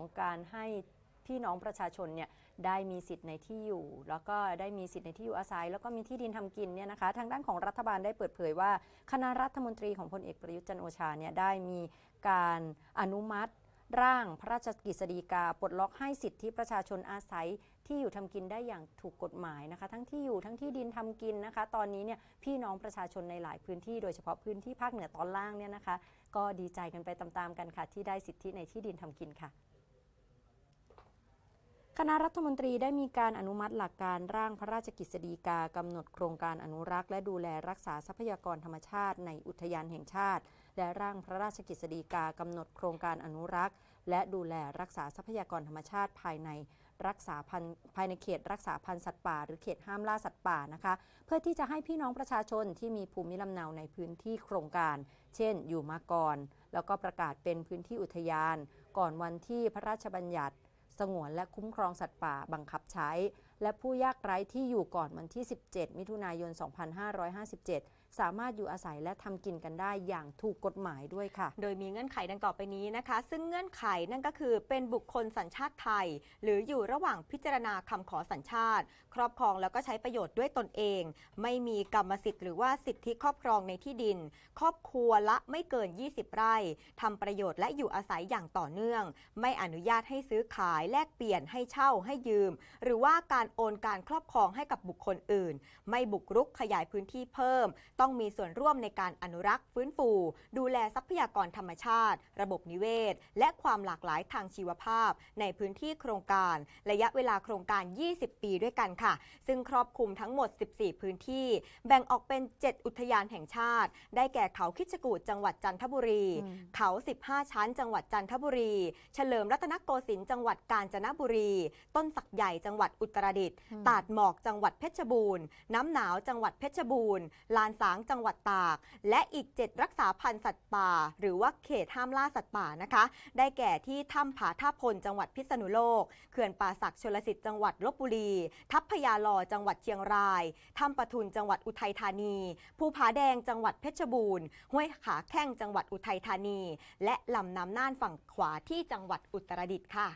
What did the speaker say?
ของการให้พี่น้องประชาชนเนี่ยได้มีสิทธิ์ในที่อยู่ แล้วก็ได้มีสิทธิ์ในที่อยู่อาศัย แล้วก็มีที่ดินทำกินเนี่ยนะคะ ทางด้านของรัฐบาลได้เปิดเผยว่า คณะรัฐมนตรีของพลเอกประยุทธ์จันโอชาเนี่ยได้มีการอนุมัติ ร่างพระราชกฤษฎีกาปลดล็อกให้สิทธิประชาชนอาศัยที่อยู่ทำกินได้อย่างถูกกฎหมายนะคะ ทั้งที่อยู่ ทั้งที่ดินทำกินนะคะ ตอนนี้เนี่ยพี่น้องประชาชนในหลายพื้นที่โดยเฉพาะพื้นที่ภาคเหนือตอนล่างเนี่ยนะคะ ก็ดีใจกันไปตามๆกันค่ะ ที่ได้สิทธิในที่ดินทำกินค่ะคณะรัฐมนตรีได้มีการอนุมัติหลักการร่างพระราชกิจดีกากำหนดโครงการอนุรักษ์ และดูแลรักษาทรัพยากรธรรมชาติ ในอุทยานแห่งชาติ และร่างพระราชกิจดีกากำหนดโครงการอนุรักษ์ และดูแลรักษาทรัพยากรธรรมชาติภายในรักษาพันภายในเขตรักษาพันธุ์สัตว์ป่าหรือเขตห้ามล่าสัตว์ป่านะคะเพื่อที่จะให้พี่น้องประชาชนที่มีภูมิลำเนาในพื้นที่โครงการ เช่น อยู่มาก่อน แล้วก็ประกาศเป็นพื้นที่อุทยาน ก่อนวันที่พระราชบัญญัติสงวนและคุ้มครองสัตว์ป่าบังคับใช้และผู้ยากไร้ที่อยู่ก่อนวันที่ 17 มิถุนายน 2557 สามารถอยู่อาศัยและทำกินกันได้อย่างถูกกฎหมายด้วยค่ะ โดยมีเงื่อนไขดังต่อไปนี้นะคะ ซึ่งเงื่อนไขนั่นก็คือเป็นบุคคลสัญชาติไทย หรืออยู่ระหว่างพิจารณาคำขอสัญชาติ ครอบครองแล้วก็ใช้ประโยชน์ด้วยตนเอง ไม่มีกรรมสิทธิ์หรือว่าสิทธิครอบครองในที่ดิน ครอบครัวละไม่เกิน 20 ไร่ทำประโยชน์ และอยู่อาศัยอย่างต่อเนื่อง ไม่อนุญาตให้ซื้อขาย แลกเปลี่ยนให้เช่าให้ยืม หรือว่าการโอนการครอบครองให้กับบุคคลอื่น ไม่บุกรุกขยายพื้นที่เพิ่ม ต้องมีส่วนร่วมในการอนุรักษ์ฟื้นฟู ดูแลทรัพยากรธรรมชาติ ระบบนิเวศ และความหลากหลายทางชีวภาพ ในพื้นที่โครงการ ระยะเวลาโครงการ 20 ปีด้วยกันค่ะ ซึ่งครอบคลุมทั้งหมด 14 พื้นที่ แบ่งออกเป็น 7 อุทยานแห่งชาติ ได้แก่เขาคิชกูดจังหวัดจันทบุรีเขา 15 ชั้นจังหวัดจันทบุรี เฉลิมรัตนโกสินทร์จังหวัดกาญจนบุรี ต้นสักใหญ่จังหวัดอุตรดิติตตาดหมอกจังหวัดเพชรบูรณ์น้ำหนาวจังหวัดเพชรบูรณ์ลานสางจังหวัดตาก และอีก7รักษาพันธุ์สัตว์ป่าหรือว่าเขตห้ามล่าสัตว์ป่านะคะ ได้แก่ที่ถ้ำผาท่าพลจังหวัดพิษณุโลกเขื่อนป่าศักชลสิทธิ์จังหวัดลบบุรี ทัพพยาลอจังหวัดเชียงรายถ้ำปทุนจังหวัดอุทัยธานีภูผาแดงจังหวัดเพชรบูรณ์ห้วยขาแข้งจังหวัดอุทัยธานี และลำน้ำน่านฝั่งขวาที่จังหวัดอุตรดิตถ์ค่ะ